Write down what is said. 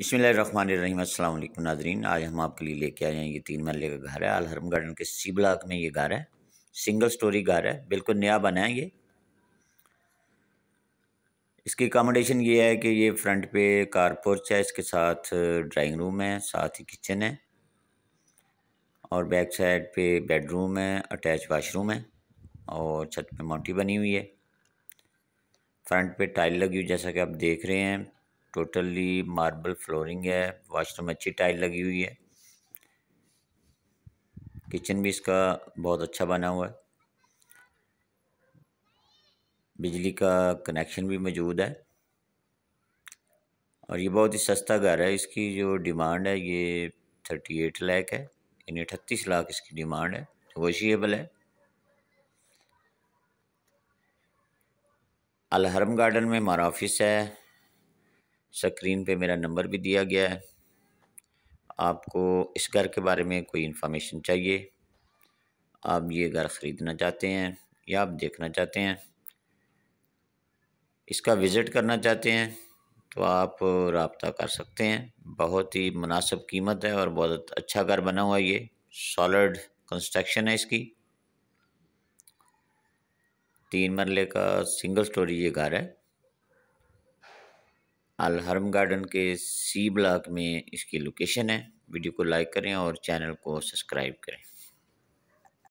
बसमीम अल्लाम नाजरीन आज हम आपके लिए लेके आए हैं ये तीन महल्ले का घर है अलहरम गार्डन के सी ब्लाक में ये घर है सिंगल स्टोरी घर है बिल्कुल नया बना है ये इसकी अकोमोडेशन ये है कि ये फ्रंट पे कारपोर्च है इसके साथ ड्राइंग रूम है साथ ही किचन है और बैक साइड पे बेडरूम है अटैच वाशरूम है और छत पे मोटी बनी हुई है फ्रंट पे टाइल लगी हुई जैसा कि आप देख रहे हैं टोटली मार्बल फ्लोरिंग है वाशरूम अच्छी टाइल लगी हुई है किचन भी इसका बहुत अच्छा बना हुआ है बिजली का कनेक्शन भी मौजूद है और ये बहुत ही सस्ता घर है इसकी जो डिमांड है ये थर्टी एट लैक है यानी अठतीस लाख इसकी डिमांड है वोशिएबल है अलहरम गार्डन में हमारा ऑफिस है स्क्रीन पे मेरा नंबर भी दिया गया है आपको इस घर के बारे में कोई इन्फॉर्मेशन चाहिए आप ये घर ख़रीदना चाहते हैं या आप देखना चाहते हैं इसका विज़िट करना चाहते हैं तो आप रबता कर सकते हैं बहुत ही मुनासब कीमत है और बहुत अच्छा घर बना हुआ ये सॉलिड कंस्ट्रक्शन है इसकी तीन मरले का सिंगल स्टोरी ये घर है हरम गार्डन के सी ब्लॉक में इसकी लोकेशन है वीडियो को लाइक करें और चैनल को सब्सक्राइब करें